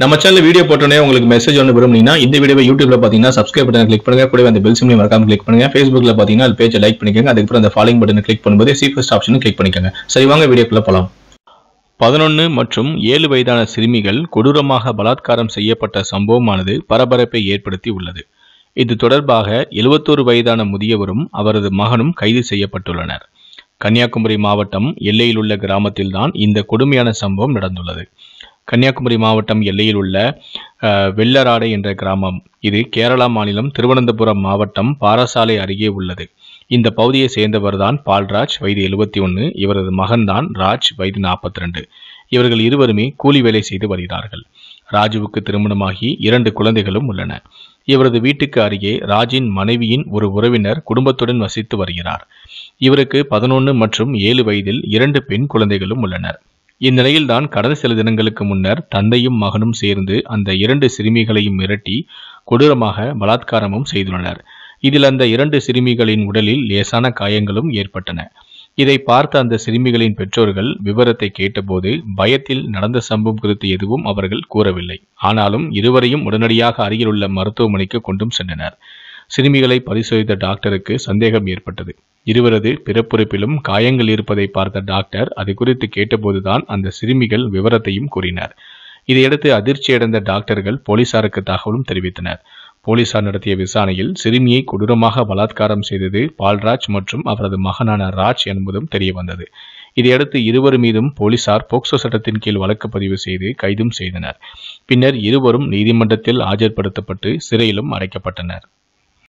நம்ம channel video போட்டோன்னே உங்களுக்கு மெசேஜ் ஒன்று விரும்புனீங்கன்னா இந்த வீடியோ யூடியூப்ல பார்த்தீங்கன்னா சப்ஸ்கிரைப் பண்ணி கிளிக் பண்ணுங்க கூட அந்த பெல் சிம்லையும் மறக்காம கிளிக் பண்ணுங்க ஃபேஸ்புக்ல பார்த்தீங்கன்னா அது பேஜை லைக் பண்ணிக்கோங்க அதுக்கப்புறம் அந்த ஃபாலோ பட்டன் கிளிக் பண்ணும்போது ஃபர்ஸ்ட் ஆப்ஷன் கிளிக் பண்ணிக்கோங்க சரி வாங்க வீடியோக்குள்ள போலாம் பதினொன்று மற்றும் ஏழு வயதான சிறுமிகள் கொடூரமாக பலாத்காரம் செய்யப்பட்ட சம்பவமானது பரபரப்பை ஏற்படுத்தி உள்ளது இது தொடர்பாக எழுவத்தோரு வயதான முதியவரும் அவரது மகனும் கைது செய்யப்பட்டுள்ளனர் கன்னியாகுமரி மாவட்டம் எல்லையில் உள்ள கிராமத்தில்தான் இந்த கொடுமையான சம்பவம் நடந்துள்ளது கன்னியாகுமரி மாவட்டம் எல்லையில் உள்ள வெள்ளராடை என்ற கிராமம் இது கேரளா மாநிலம் திருவனந்தபுரம் மாவட்டம் பாரசாலை அருகே உள்ளது இந்த பகுதியை சேர்ந்தவர் தான் பால்ராஜ் வயது எழுபத்தி ஒன்று இவரது மகன்தான் ராஜ் வயது நாற்பத்தி ரெண்டு இவர்கள் இருவருமே கூலி வேலை செய்து வருகிறார்கள் ராஜுவுக்கு திருமணமாகி இரண்டு குழந்தைகளும் உள்ளன இவரது வீட்டுக்கு அருகே ராஜின் மனைவியின் ஒரு உறவினர் குடும்பத்துடன் வசித்து வருகிறார் இவருக்கு பதினொன்று மற்றும் ஏழு வயதில் இரண்டு பெண் குழந்தைகளும் உள்ளனர் இந்நிலையில்தான் கடந்த சில தினங்களுக்கு முன்னர் தந்தையும் மகனும் சேர்ந்து அந்த இரண்டு சிறுமிகளையும் மிரட்டி கொடூரமாக பலாத்காரமும் செய்துள்ளனர் இதில் அந்த இரண்டு சிறுமிகளின் உடலில் லேசான காயங்களும் ஏற்பட்டன இதை பார்த்த அந்த சிறுமிகளின் பெற்றோர்கள் விவரத்தை கேட்டபோது பயத்தில் நடந்த சம்பவம் குறித்து எதுவும் அவர்கள் கூறவில்லை ஆனாலும் இருவரையும் உடனடியாக அருகிலுள்ள மருத்துவமனைக்கு கொண்டும் சென்றனர் சிறுமிகளை பரிசோதித்த டாக்டருக்கு சந்தேகம் ஏற்பட்டது இருவரது பிறப்புறுப்பிலும் காயங்கள் இருப்பதை பார்த்த டாக்டர் அது குறித்து கேட்டபோதுதான் அந்த சிறுமிகள் விவரத்தையும் கூறினார் இதையடுத்து அதிர்ச்சியடைந்த டாக்டர்கள் போலீசாருக்கு தகவலும் தெரிவித்தனர் போலீசார் நடத்திய விசாரணையில் சிறுமியை கொடூரமாக பலாத்காரம் செய்தது பால்ராஜ் மற்றும் அவரது மகனான ராஜ் என்பதும் தெரியவந்தது இதையடுத்து இருவர் மீதும் போலீசார் போக்சோ சட்டத்தின் கீழ் வழக்கு பதிவு செய்து கைதும் செய்தனர் பின்னர் இருவரும் நீதிமன்றத்தில் ஆஜர்படுத்தப்பட்டு சிறையிலும் அடைக்கப்பட்டனர்